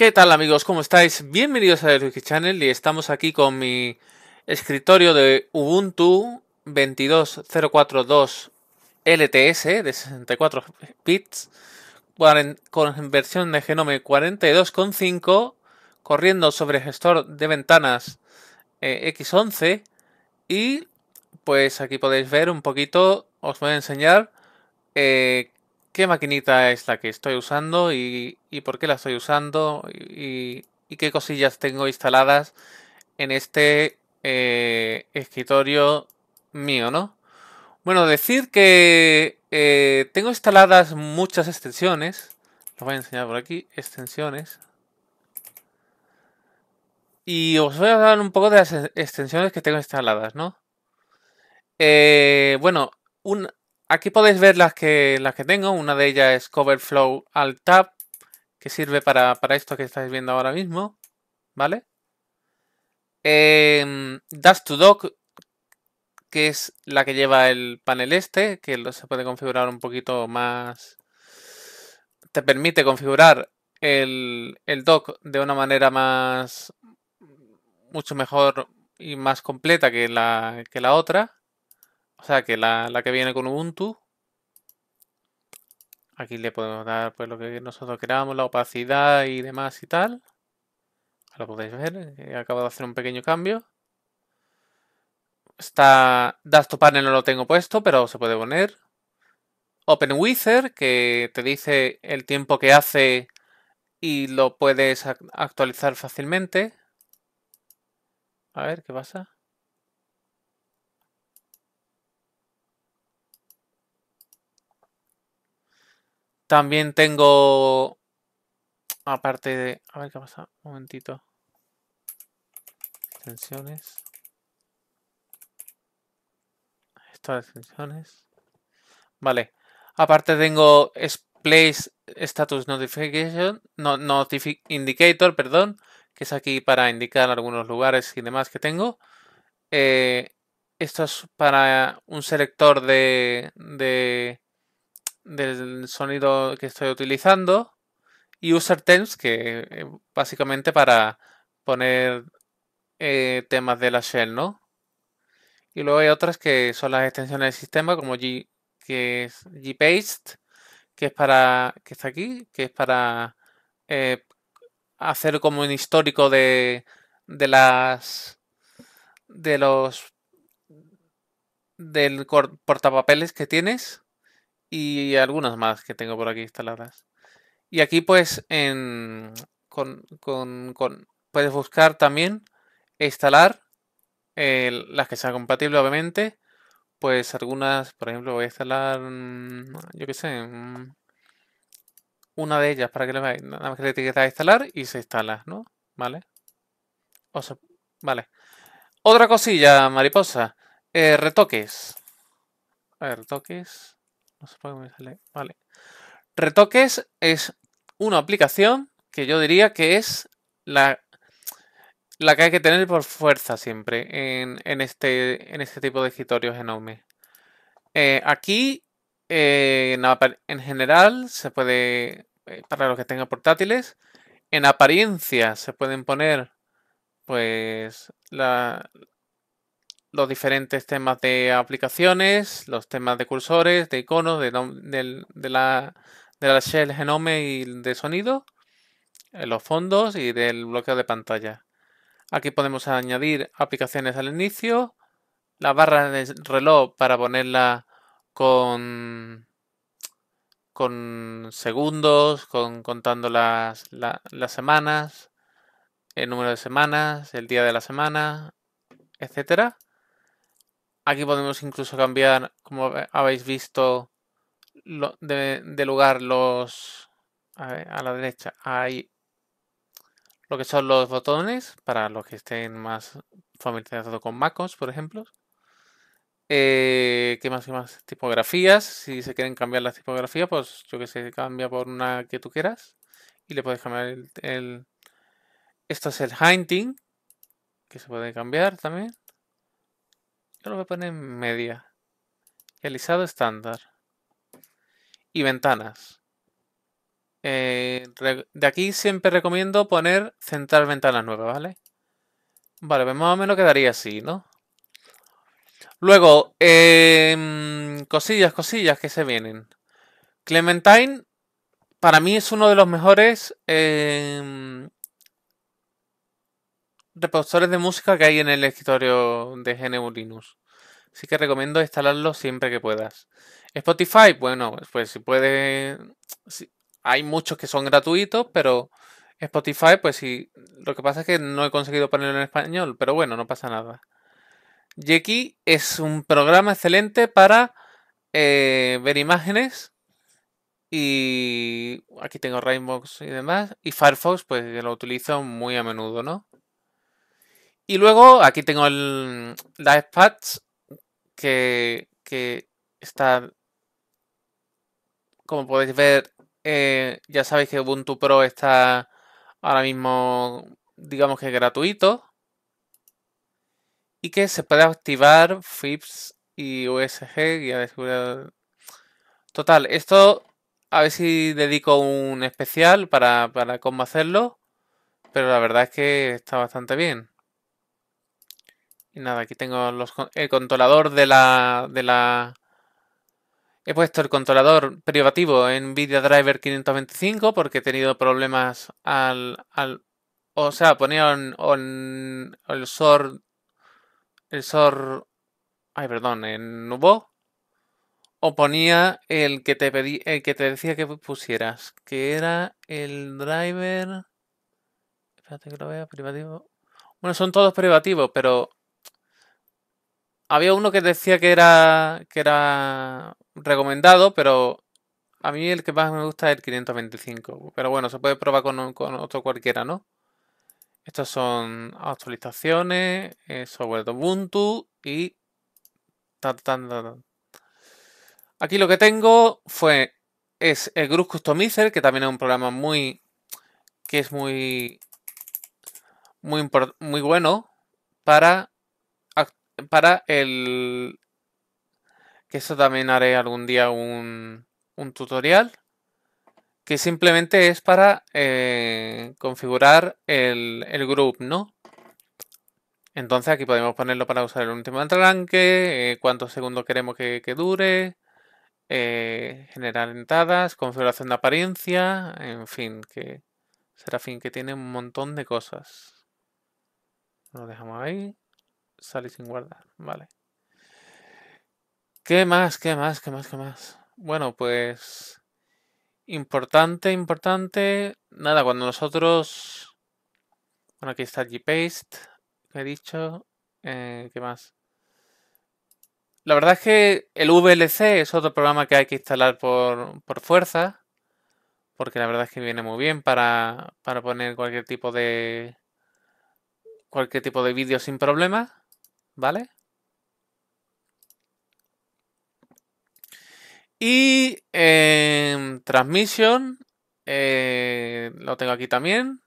¿Qué tal amigos? ¿Cómo estáis? Bienvenidos a The Channel y estamos aquí con mi escritorio de Ubuntu 22042 LTS de 64 bits con versión de Genome 42.5 corriendo sobre gestor de ventanas X11 eh, y pues aquí podéis ver un poquito, os voy a enseñar eh, qué maquinita es la que estoy usando y, por qué la estoy usando y, qué cosillas tengo instaladas en este eh, escritorio mío, ¿no? Bueno, decir que eh, tengo instaladas muchas extensiones. Os voy a enseñar por aquí. Extensiones. Y os voy a hablar un poco de las extensiones que tengo instaladas, ¿no? Eh, bueno, un, Aquí podéis ver las que, las que tengo. Una de ellas es Cover Alt Tab, que sirve para, esto que estáis viendo ahora mismo. ¿Vale? Eh, Dash to Dock, que es la que lleva el panel este, que se puede configurar un poquito más. Te permite configurar el, el dock de una manera más. mucho mejor y más completa que la, que la otra. O sea, que la, que viene con Ubuntu. Aquí le podemos dar pues lo que nosotros queramos, la opacidad y demás y tal. Lo podéis ver, he acabado de hacer un pequeño cambio. Está panel no lo tengo puesto, pero se puede poner. Open wizard, que te dice el tiempo que hace y lo puedes actualizar fácilmente. A ver, ¿qué pasa? También tengo. Aparte de. A ver qué pasa. Un momentito. Extensiones. Estas extensiones. Vale. Aparte tengo Place Status Notification. No, notific indicator, perdón. Que es aquí para indicar algunos lugares y demás que tengo. Eh, esto es para un selector de, de del sonido que estoy utilizando y user terms que eh, básicamente para poner eh, temas de la shell, ¿no? Y luego hay otras que son las extensiones del sistema como G, que es gpaste, que es para que está aquí, que es para eh, hacer como un histórico de, de las de los del portapapeles que tienes y algunas más que tengo por aquí instaladas. Y aquí pues en, con, puedes buscar también instalar las que sean compatibles obviamente. Pues algunas, por ejemplo, voy a instalar, mm, yo qué sé, mm, una de ellas para que le veáis. Nada más le etiqueta instalar y se instala, ¿no? ¿Vale? vale. Otra cosilla, mariposa. Eh, retoques. A ver, retoques. Vale. Retoques es una aplicación que yo diría que es la, la que hay que tener por fuerza siempre en, este, en este tipo de escritorios en Eh, aquí, eh, en, general, se puede, eh, para los que tengan portátiles, en apariencia se pueden poner pues la, los diferentes temas de aplicaciones, los temas de cursores, de iconos, de, la, shell genome y de sonido, los fondos y del bloqueo de pantalla. Aquí podemos añadir aplicaciones al inicio, la barra de reloj para ponerla con, segundos, con, contando las, las semanas, el número de semanas, el día de la semana, etcétera. Aquí podemos incluso cambiar, como habéis visto, de, lugar los... A, la derecha hay lo que son los botones, para los que estén más familiarizados con MacOS, por ejemplo. Eh, ¿Qué más? y más? Tipografías. Si se quieren cambiar las tipografías, pues yo que sé, cambia por una que tú quieras. Y le puedes cambiar el. el... Esto es el Hinting, que se puede cambiar también. Yo lo voy a poner en media. Y estándar. Y ventanas. Eh, de aquí siempre recomiendo poner central ventanas nuevas, ¿vale? Vale, pues más o menos quedaría así, ¿no? Luego, em, cosillas, cosillas que se vienen. Clementine, para mí es uno de los mejores em, reproductores de música que hay en el escritorio de GNU Linux. Así que recomiendo instalarlo siempre que puedas. Spotify, bueno, pues si puede hay muchos que son gratuitos, pero Spotify, pues sí. Lo que pasa es que no he conseguido ponerlo en español, pero bueno, no pasa nada. Yeki es un programa excelente para eh, ver imágenes. Y aquí tengo Rainbox y demás. Y Firefox, pues lo utilizo muy a menudo, ¿no? Y luego aquí tengo el mm, Live Patch que, está, como podéis ver, eh, ya sabéis que Ubuntu Pro está ahora mismo, digamos que gratuito. Y que se puede activar FIPS y USG, y Total, esto a ver si dedico un especial para, para cómo hacerlo. Pero la verdad es que está bastante bien. Y nada, aquí tengo el controlador de la, de la... He puesto el controlador privativo en NVIDIA Driver 525 porque he tenido problemas al... o sea, ponía el SOR... El SOR... Ay, perdón, en Nubo. O ponía el que te pedí, el que te decía que pusieras, que era el driver... Espérate que lo vea, privativo. Bueno, son todos privativos, pero había uno que decía que era, que era recomendado, pero a mí el que más me gusta es el 525. Pero bueno, se puede probar con, otro cualquiera, ¿no? Estas son actualizaciones, eh, software de Ubuntu y... Aquí lo que tengo fue es el Group Customizer, que también es un programa muy que es muy muy, muy bueno para para el... que eso también haré algún día un, tutorial, que simplemente es para eh, configurar el, el group, ¿no? Entonces aquí podemos ponerlo para usar el último entranque eh, cuántos segundos queremos que, dure, eh, generar entradas, configuración de apariencia, en fin, que será fin que tiene un montón de cosas. Lo dejamos ahí sale sin guardar. Vale. ¿Qué más? ¿Qué más? ¿Qué más? ¿Qué más? Bueno, pues... Importante, importante. Nada, cuando nosotros... Bueno, aquí está Gpaste, que he dicho. Eh, ¿Qué más? La verdad es que el VLC es otro programa que hay que instalar por, por fuerza. Porque la verdad es que viene muy bien para, para poner cualquier tipo de... Cualquier tipo de vídeo sin problema. ¿vale? Y en em, Transmission, eh, lo tengo aquí también.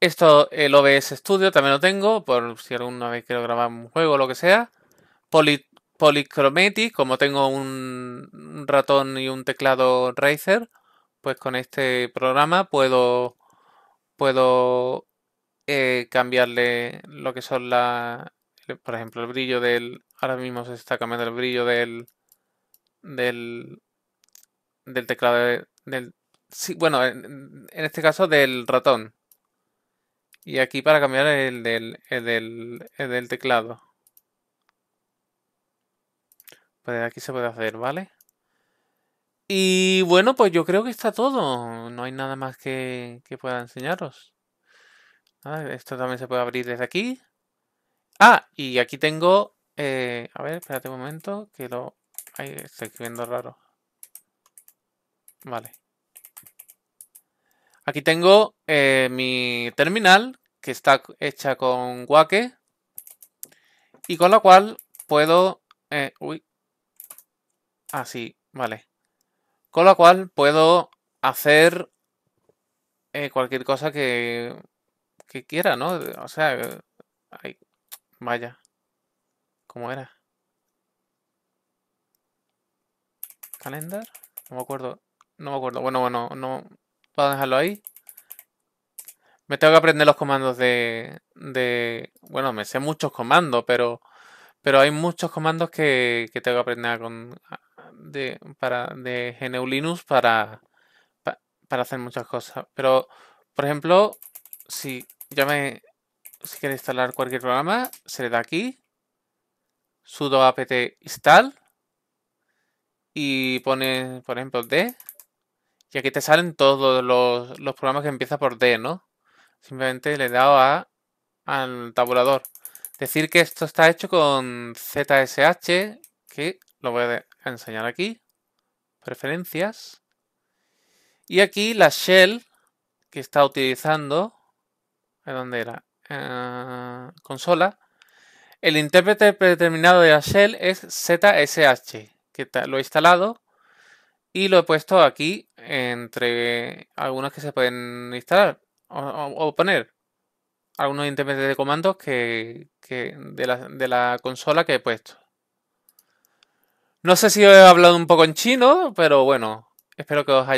Esto, el OBS Studio también lo tengo, por si alguna vez quiero grabar un juego o lo que sea. Poly, Polychromatic, como tengo un, un ratón y un teclado Razer, pues con este programa puedo, puedo eh, cambiarle lo que son la, por ejemplo, el brillo del, ahora mismo se está cambiando el brillo del, del, del teclado, del, bueno, en, este caso del ratón. Y aquí para cambiar el del, el del, teclado. Pues aquí se puede hacer, ¿vale? Y bueno, pues yo creo que está todo. No hay nada más que, que pueda enseñaros. Ah, esto también se puede abrir desde aquí. Ah, y aquí tengo... Eh, a ver, espérate un momento, que lo... estoy escribiendo raro. Vale. Aquí tengo eh, mi terminal, que está hecha con Wake. Y con la cual puedo... Eh, uy. Así, ah, vale. Con la cual puedo hacer cualquier cosa que que quiera, ¿no? O sea, eh, vaya, ¿cómo era? Calendar, no me acuerdo, no me acuerdo. Bueno, bueno, no, voy a dejarlo ahí. Me tengo que aprender los comandos de, de bueno, me sé muchos comandos, pero, pero hay muchos comandos que, que tengo que aprender con, de, para, de GNU Linux para, para hacer muchas cosas. Pero, por ejemplo, si me si quiere instalar cualquier programa, se le da aquí, sudo apt install y pone, por ejemplo, D. Y aquí te salen todos los, los programas que empiezan por D, ¿no? Simplemente le he dado a, al tabulador. Decir que esto está hecho con ZSH, que lo voy a enseñar aquí. Preferencias. Y aquí la shell que está utilizando ¿Dónde era? Ah, consola. El intérprete predeterminado de la shell es ZSH, que lo he instalado y lo he puesto aquí entre algunos que se pueden instalar o, poner. Algunos intérpretes de comandos que, de, la, consola que he puesto. No sé si he hablado un poco en chino, pero bueno, espero que os,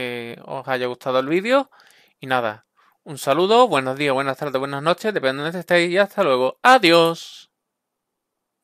que os haya gustado el vídeo. Y nada, un saludo, buenos días, buenas tardes, buenas noches, depende de donde estéis y hasta luego. Adiós.